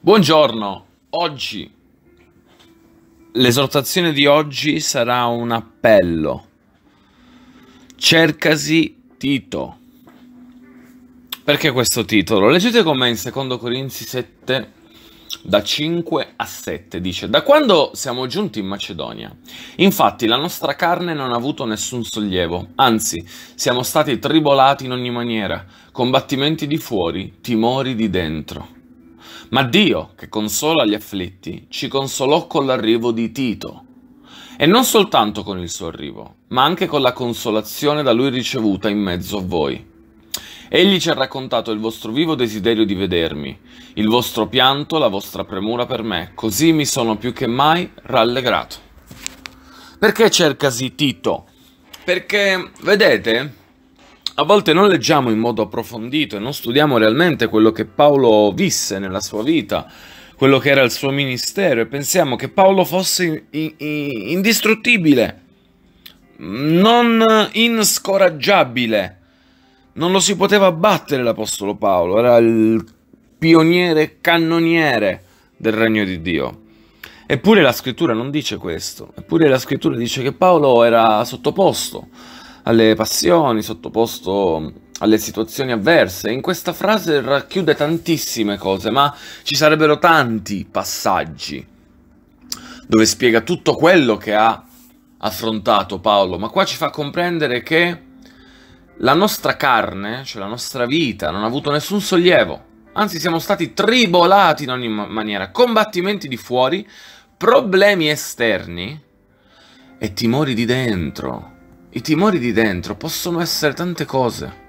Buongiorno, oggi l'esortazione di oggi sarà un appello. Cercasi Tito. Perché questo titolo? Leggete con me in 2 Corinzi 7 da 5 a 7 dice da quando siamo giunti in Macedonia infatti la nostra carne non ha avuto nessun sollievo anzi siamo stati tribolati in ogni maniera combattimenti di fuori timori di dentro ma Dio, che consola gli afflitti, ci consolò con l'arrivo di Tito. E non soltanto con il suo arrivo, ma anche con la consolazione da lui ricevuta in mezzo a voi. Egli ci ha raccontato il vostro vivo desiderio di vedermi, il vostro pianto, la vostra premura per me, così mi sono più che mai rallegrato. Perché cercasi Tito? Perché, vedete, a volte non leggiamo in modo approfondito e non studiamo realmente quello che Paolo visse nella sua vita, quello che era il suo ministero e pensiamo che Paolo fosse indistruttibile, non inscoraggiabile. Non lo si poteva battere l'Apostolo Paolo, era il pioniere cannoniere del regno di Dio. Eppure la scrittura non dice questo, eppure la scrittura dice che Paolo era sottoposto alle passioni, sottoposto alle situazioni avverse. In questa frase racchiude tantissime cose, ma ci sarebbero tanti passaggi dove spiega tutto quello che ha affrontato Paolo, ma qua ci fa comprendere che la nostra carne, cioè la nostra vita, non ha avuto nessun sollievo. Anzi, siamo stati tribolati in ogni maniera, combattimenti di fuori, problemi esterni e timori di dentro. I timori di dentro possono essere tante cose.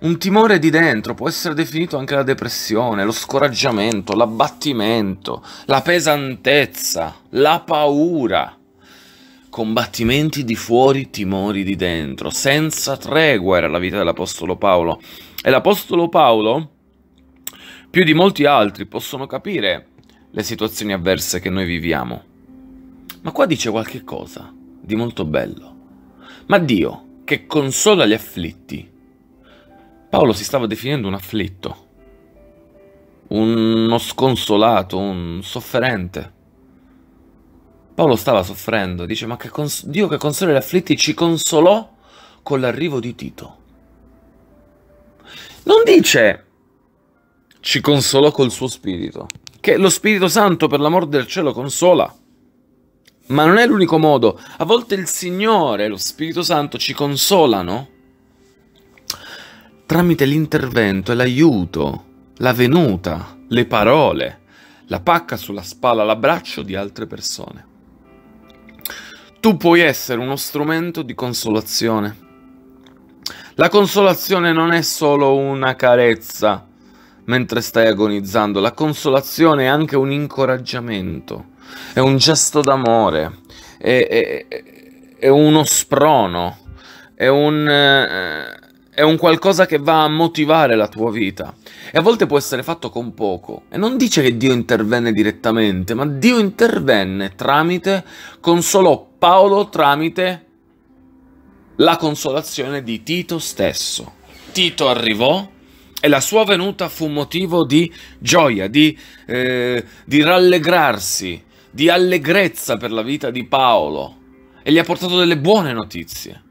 Un timore di dentro può essere definito anche la depressione, lo scoraggiamento, l'abbattimento, la pesantezza, la paura. Combattimenti di fuori, timori di dentro. Senza tregua era la vita dell'Apostolo Paolo. E l'Apostolo Paolo, più di molti altri, possono capire le situazioni avverse che noi viviamo. Ma qua dice qualche cosa di molto bello. Ma Dio, che consola gli afflitti. Paolo si stava definendo un afflitto, uno sconsolato, un sofferente. Paolo stava soffrendo, dice, ma che Dio che consola gli afflitti ci consolò con l'arrivo di Tito. Non dice ci consolò col suo spirito, che lo Spirito Santo per l'amor del cielo consola. Ma non è l'unico modo. A volte il Signore e lo Spirito Santo ci consolano tramite l'intervento e l'aiuto, la venuta, le parole, la pacca sulla spalla, l'abbraccio di altre persone. Tu puoi essere uno strumento di consolazione. La consolazione non è solo una carezza mentre stai agonizzando, la consolazione è anche un incoraggiamento è un gesto d'amore, è, è, è, uno sprono, è un, eh, è un qualcosa che va a motivare la tua vita. E a volte può essere fatto con poco. E non dice che Dio intervenne direttamente, ma Dio intervenne tramite, consolò Paolo tramite la consolazione di Tito stesso. Tito arrivò e la sua venuta fu motivo di gioia, di, eh, di rallegrarsi, di allegrezza per la vita di Paolo e gli ha portato delle buone notizie.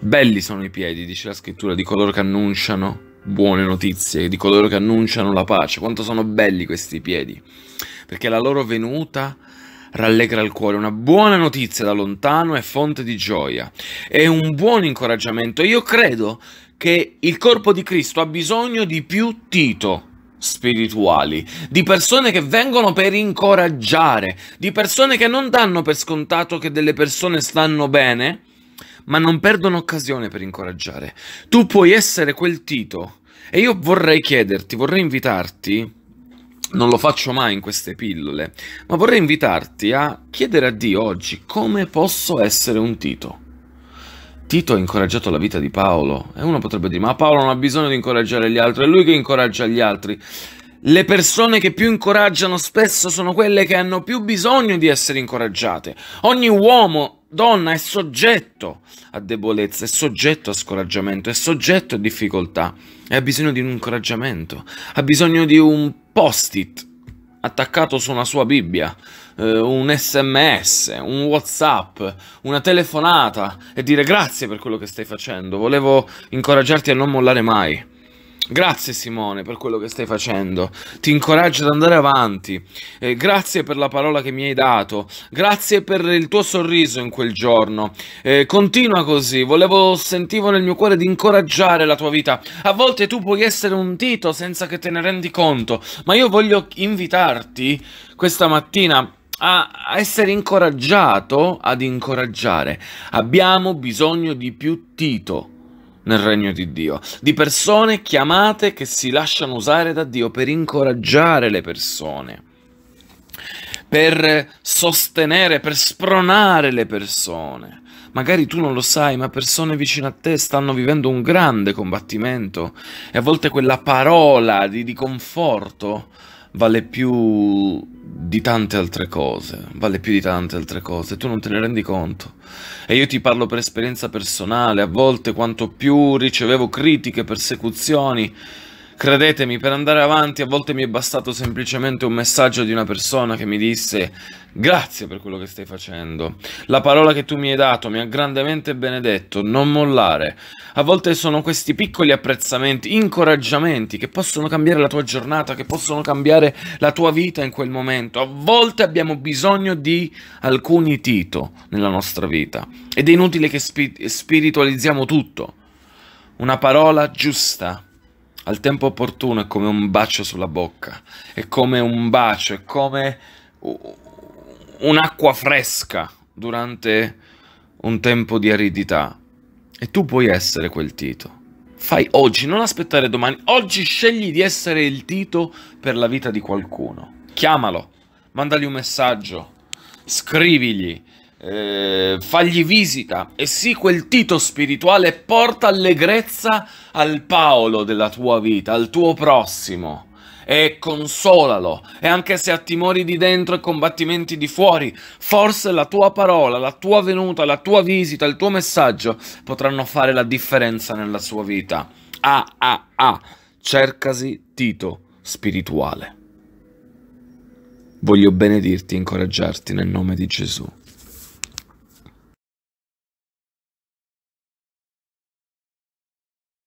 Belli sono i piedi, dice la scrittura, di coloro che annunciano buone notizie, di coloro che annunciano la pace. Quanto sono belli questi piedi, perché la loro venuta rallegra il cuore. Una buona notizia da lontano è fonte di gioia, è un buon incoraggiamento. Io credo che il corpo di Cristo ha bisogno di più Tito spirituali, di persone che vengono per incoraggiare, di persone che non danno per scontato che delle persone stanno bene, ma non perdono occasione per incoraggiare. Tu puoi essere quel Tito e io vorrei chiederti, vorrei invitarti, non lo faccio mai in queste pillole, ma vorrei invitarti a chiedere a Dio oggi come posso essere un Tito. Tito ha incoraggiato la vita di Paolo e uno potrebbe dire ma Paolo non ha bisogno di incoraggiare gli altri, è lui che incoraggia gli altri. Le persone che più incoraggiano spesso sono quelle che hanno più bisogno di essere incoraggiate. Ogni uomo, donna, è soggetto a debolezza, è soggetto a scoraggiamento, è soggetto a difficoltà e ha bisogno di un incoraggiamento, ha bisogno di un post-it attaccato su una sua Bibbia, eh, un sms, un whatsapp, una telefonata e dire grazie per quello che stai facendo. Volevo incoraggiarti a non mollare mai. Grazie Simone per quello che stai facendo, ti incoraggio ad andare avanti, eh, grazie per la parola che mi hai dato, grazie per il tuo sorriso in quel giorno, eh, continua così, volevo, sentivo nel mio cuore di incoraggiare la tua vita, a volte tu puoi essere un Tito senza che te ne rendi conto, ma io voglio invitarti questa mattina a essere incoraggiato ad incoraggiare, abbiamo bisogno di più Tito nel regno di Dio, di persone chiamate che si lasciano usare da Dio per incoraggiare le persone, per sostenere, per spronare le persone Magari tu non lo sai, ma persone vicino a te stanno vivendo un grande combattimento e a volte quella parola di, di conforto vale più di tante altre cose, vale più di tante altre cose, tu non te ne rendi conto. E io ti parlo per esperienza personale, a volte quanto più ricevevo critiche, persecuzioni, Credetemi, per andare avanti a volte mi è bastato semplicemente un messaggio di una persona che mi disse grazie per quello che stai facendo. La parola che tu mi hai dato mi ha grandemente benedetto, non mollare. A volte sono questi piccoli apprezzamenti, incoraggiamenti che possono cambiare la tua giornata, che possono cambiare la tua vita in quel momento. A volte abbiamo bisogno di alcuni tito nella nostra vita ed è inutile che spiritualizziamo tutto. Una parola giusta al tempo opportuno è come un bacio sulla bocca, è come un bacio, è come un'acqua fresca durante un tempo di aridità. E tu puoi essere quel Tito. Fai oggi, non aspettare domani. Oggi scegli di essere il Tito per la vita di qualcuno. Chiamalo, mandagli un messaggio, scrivigli, eh, fagli visita e sii quel tito spirituale, porta allegrezza al Paolo della tua vita, al tuo prossimo e consolalo. E anche se ha timori di dentro e combattimenti di fuori, forse la tua parola, la tua venuta, la tua visita, il tuo messaggio potranno fare la differenza nella sua vita. Ah ah ah, cercasi Tito spirituale. Voglio benedirti e incoraggiarti nel nome di Gesù.